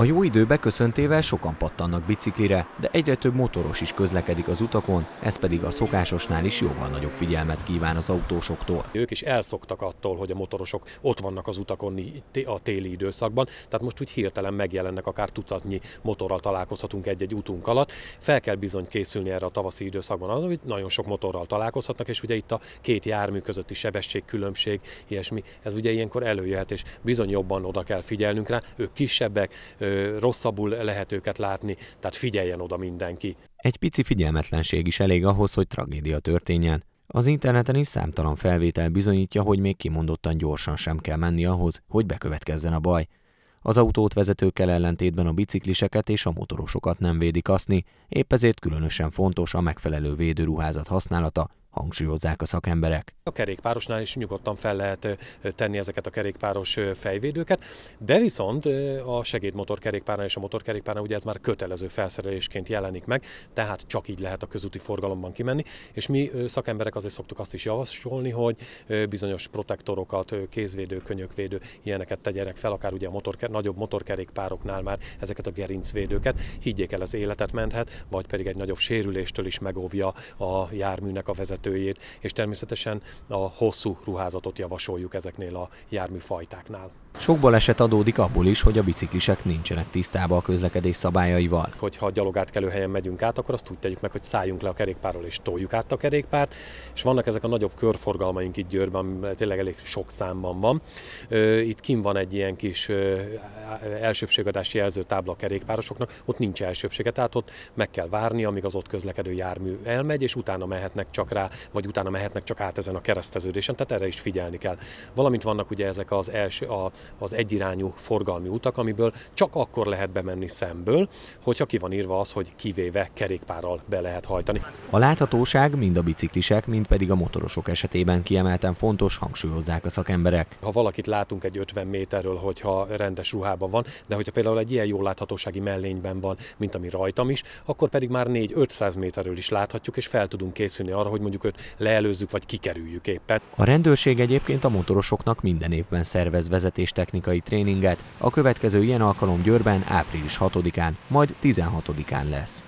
A jó idő beköszöntével sokan pattannak biciklire, de egyre több motoros is közlekedik az utakon, ez pedig a szokásosnál is jóval nagyobb figyelmet kíván az autósoktól. Ők is elszoktak attól, hogy a motorosok ott vannak az utakon a téli időszakban, tehát most úgy hirtelen megjelennek, akár tucatnyi motorral találkozhatunk egy-egy útunk alatt. Fel kell bizony készülni erre a tavaszi időszakban az, hogy nagyon sok motorral találkozhatnak, és ugye itt a két jármű közötti sebességkülönbség, ilyesmi, ez ugye ilyenkor előjöhet, és bizony jobban oda kell figyelnünk rá, ők kisebbek, rosszabbul lehet őket látni, tehát figyeljen oda mindenki. Egy pici figyelmetlenség is elég ahhoz, hogy tragédia történjen. Az interneten is számtalan felvétel bizonyítja, hogy még kimondottan gyorsan sem kell menni ahhoz, hogy bekövetkezzen a baj. Az autót vezetőkkel ellentétben a bicikliseket és a motorosokat nem védik aszni, épp ezért különösen fontos a megfelelő védőruházat használata hangsúlyozzák a szakemberek. A kerékpárosnál is nyugodtan fel lehet tenni ezeket a kerékpáros fejvédőket, de viszont a segédmotor kerékpárnál és a motorkerékpárnál ugye ez már kötelező felszerelésként jelenik meg, tehát csak így lehet a közúti forgalomban kimenni, és mi szakemberek azért szoktuk azt is javasolni, hogy bizonyos protektorokat, kézvédő, könyökvédő ilyeneket tegyenek fel, akár ugye a motor, nagyobb motorkerékpároknál már ezeket a gerincvédőket, higgyék el, az életet menthet, vagy pedig egy nagyobb sérüléstől is megóvja a járműnek a vezetését vezetőjét, és természetesen a hosszú ruházatot javasoljuk ezeknél a járműfajtáknál. Sok baleset adódik abból is, hogy a biciklisek nincsenek tisztában a közlekedés szabályaival. Hogyha gyalogátkelő helyen megyünk át, akkor azt úgy tegyük meg, hogy szálljunk le a kerékpárról és toljuk át a kerékpárt, és vannak ezek a nagyobb körforgalmaink itt Győrben, tényleg elég sok számban van. Itt kim van egy ilyen kis elsőbségadási tábla a kerékpárosoknak, ott nincs elsőbsége, tehát ott meg kell várni, amíg az ott közlekedő jármű elmegy, és utána mehetnek csak rá, vagy utána mehetnek csak át ezen a kereszteződésen, tehát erre is figyelni kell. Valamint vannak ugye ezek az első, a az egyirányú forgalmi utak, amiből csak akkor lehet bemenni szemből, hogyha ki van írva az, hogy kivéve kerékpárral be lehet hajtani. A láthatóság mind a biciklisek, mind pedig a motorosok esetében kiemelten fontos, hangsúlyozzák a szakemberek. Ha valakit látunk egy 50 méterről, hogyha rendes ruhában van, de hogyha például egy ilyen jó láthatósági mellényben van, mint ami rajtam is, akkor pedig már 4-500 méterről is láthatjuk, és fel tudunk készülni arra, hogy mondjuk őt leelőzzük vagy kikerüljük éppen. A rendőrség egyébként a motorosoknak minden évben szervez vezetést technikai tréninget, a következő ilyen alkalom Győrben április 6-án, majd 16-án lesz.